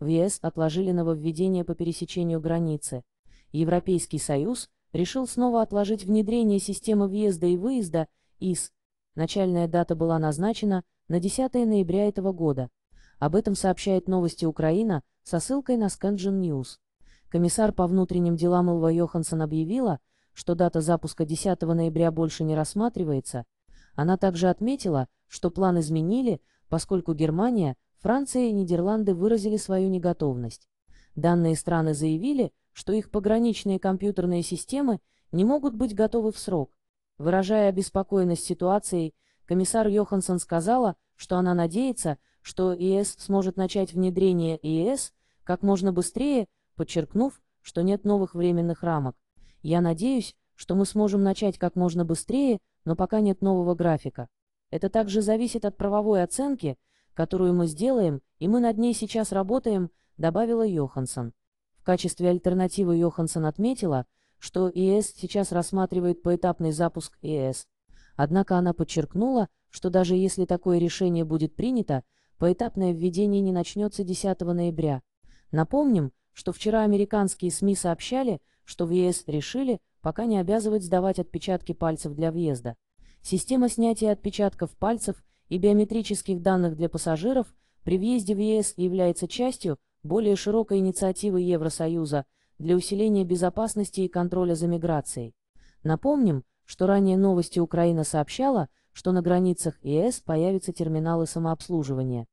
В ЕС отложили нововведение по пересечению границы. Европейский Союз решил снова отложить внедрение системы въезда и выезда ИС. Начальная дата была назначена на 10 ноября этого года. Об этом сообщает новости Украина со ссылкой на Scandian News. Комиссар по внутренним делам Илва Йоханссон объявила, что дата запуска 10 ноября больше не рассматривается. Она также отметила, что план изменили, поскольку Германия Франция и Нидерланды выразили свою неготовность. Данные страны заявили, что их пограничные компьютерные системы не могут быть готовы в срок. Выражая обеспокоенность ситуацией, комиссар Йоханссон сказала, что она надеется, что ЕС сможет начать внедрение ЕС как можно быстрее, подчеркнув, что нет новых временных рамок. Я надеюсь, что мы сможем начать как можно быстрее, но пока нет нового графика. Это также зависит от правовой оценки, которую мы сделаем, и мы над ней сейчас работаем», — добавила Йоханссон. В качестве альтернативы Йоханссон отметила, что ИС сейчас рассматривает поэтапный запуск ИС. Однако она подчеркнула, что даже если такое решение будет принято, поэтапное введение не начнется 10 ноября. Напомним, что вчера американские СМИ сообщали, что в ЕС решили, пока не обязывать сдавать отпечатки пальцев для въезда. Система снятия отпечатков пальцев и биометрических данных для пассажиров при въезде в ЕС является частью более широкой инициативы Евросоюза для усиления безопасности и контроля за миграцией. Напомним, что ранее новости Украина сообщала, что на границах ЕС появятся терминалы самообслуживания.